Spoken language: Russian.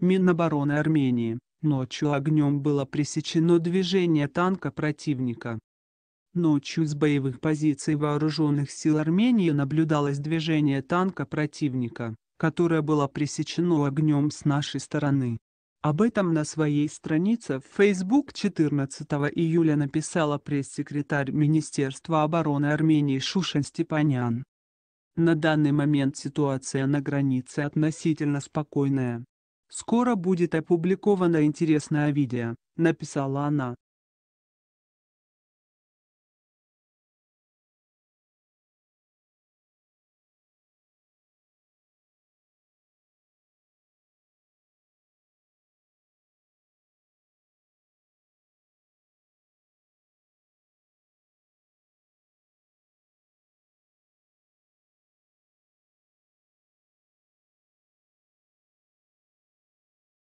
Минобороны Армении, ночью огнем было пресечено движение танка противника. Ночью с боевых позиций вооруженных сил Армении наблюдалось движение танка противника, которое было пресечено огнем с нашей стороны. Об этом на своей странице в Facebook 14 июля написала пресс-секретарь Министерства обороны Армении Шушин Степанян. На данный момент ситуация на границе относительно спокойная, скоро будет опубликовано интересное видео написала она